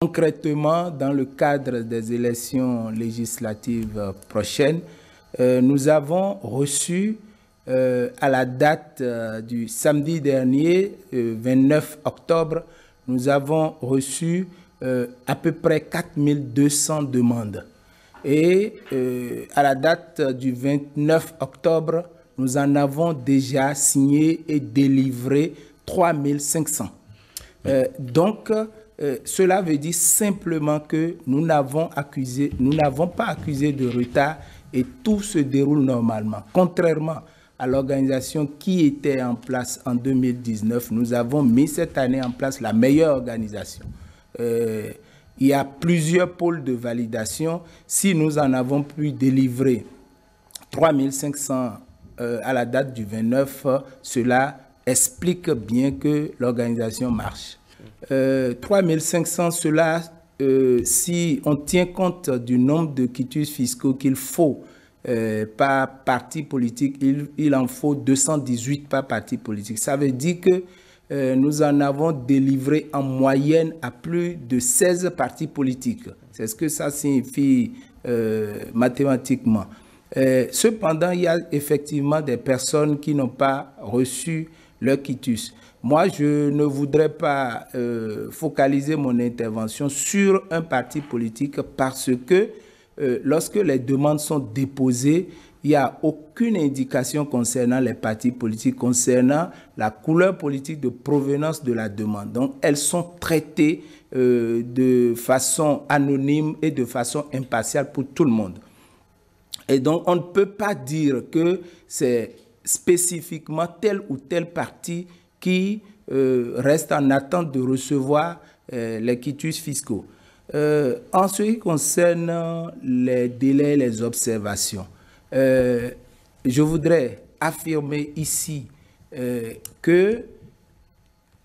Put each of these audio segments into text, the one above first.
Concrètement, dans le cadre des élections législatives prochaines, euh, nous avons reçu à la date du samedi dernier, 29 octobre, nous avons reçu à peu près 4200 demandes. Et à la date du 29 octobre, nous en avons déjà signé et délivré 3500. Euh, donc, euh, cela veut dire simplement que nous n'avons nous n'avons pas accusé de retard et tout se déroule normalement. Contrairement à l'organisation qui était en place en 2019, nous avons mis cette année en place la meilleure organisation. Euh, il y a plusieurs pôles de validation. Si nous en avons pu délivrer 3500 euh, à la date du 29, cela explique bien que l'organisation marche. 3 euh, 3500, cela, euh, si on tient compte du nombre de quittus fiscaux qu'il faut euh, par parti politique, il, en faut 218 par parti politique. Ça veut dire que nous en avons délivré en moyenne à plus de 16 partis politiques. C'est ce que ça signifie mathématiquement. cependant, il y a effectivement des personnes qui n'ont pas reçu le quitus. Moi, je ne voudrais pas euh, focaliser mon intervention sur un parti politique parce que euh, lorsque les demandes sont déposées, il n'y a aucune indication concernant les partis politiques, concernant la couleur politique de provenance de la demande. Donc, elles sont traitées euh, de façon anonyme et de façon impartiale pour tout le monde. Et donc, on ne peut pas dire que c'est spécifiquement telle ou telle partie qui euh, reste en attente de recevoir euh, les quitus fiscaux. Euh, en ce qui concerne les délais et les observations, je voudrais affirmer ici que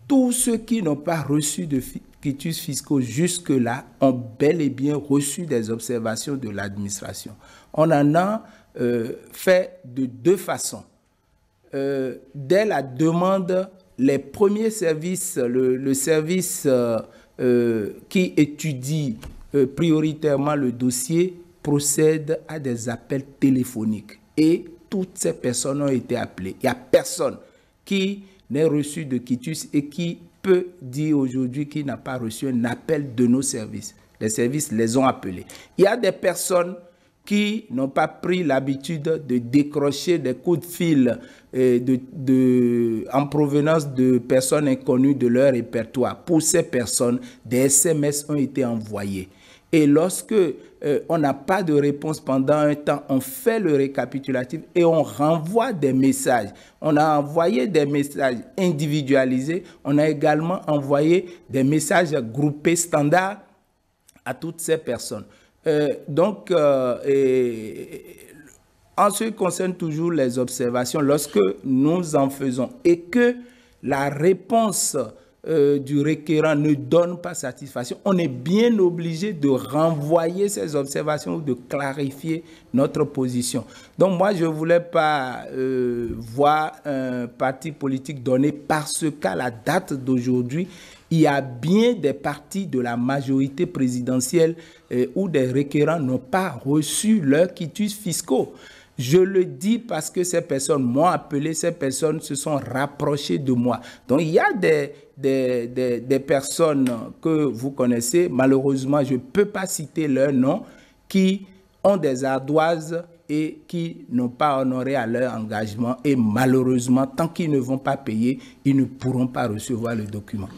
tous ceux qui n'ont pas reçu de quitus fiscaux jusque-là ont bel et bien reçu des observations de l'administration. On en a fait de deux façons. Euh, dès la demande, les premiers services, le, service euh, euh, qui étudie prioritairement le dossier, procède à des appels téléphoniques. Et toutes ces personnes ont été appelées. Il n'y a personne qui n'ait reçu de quitus et qui peut dire aujourd'hui qu'il n'a pas reçu un appel de nos services. Les services les ont appelés. Il y a des personnes qui n'ont pas pris l'habitude de décrocher des coups de fil euh, de, en provenance de personnes inconnues de leur répertoire. Pour ces personnes, des SMS ont été envoyés. Et lorsque euh, on n'a pas de réponse pendant un temps, on fait le récapitulatif et on renvoie des messages. On a envoyé des messages individualisés, on a également envoyé des messages groupés standards à toutes ces personnes. Euh, donc, euh, et, en ce qui concerne toujours les observations, lorsque nous en faisons et que la réponse euh, du requérant ne donne pas satisfaction, on est bien obligé de renvoyer ces observations ou de clarifier notre position. Donc moi, je ne voulais pas voir un parti politique donné par ce la date d'aujourd'hui il y a bien des partis de la majorité présidentielle euh, où des requérants n'ont pas reçu leurs quitus fiscaux. Je le dis parce que ces personnes m'ont appelé, ces personnes se sont rapprochées de moi. Donc il y a des, des, des personnes que vous connaissez, malheureusement je ne peux pas citer leur nom, qui ont des ardoises et qui n'ont pas honoré à leur engagement. Et malheureusement, tant qu'ils ne vont pas payer, ils ne pourront pas recevoir le document.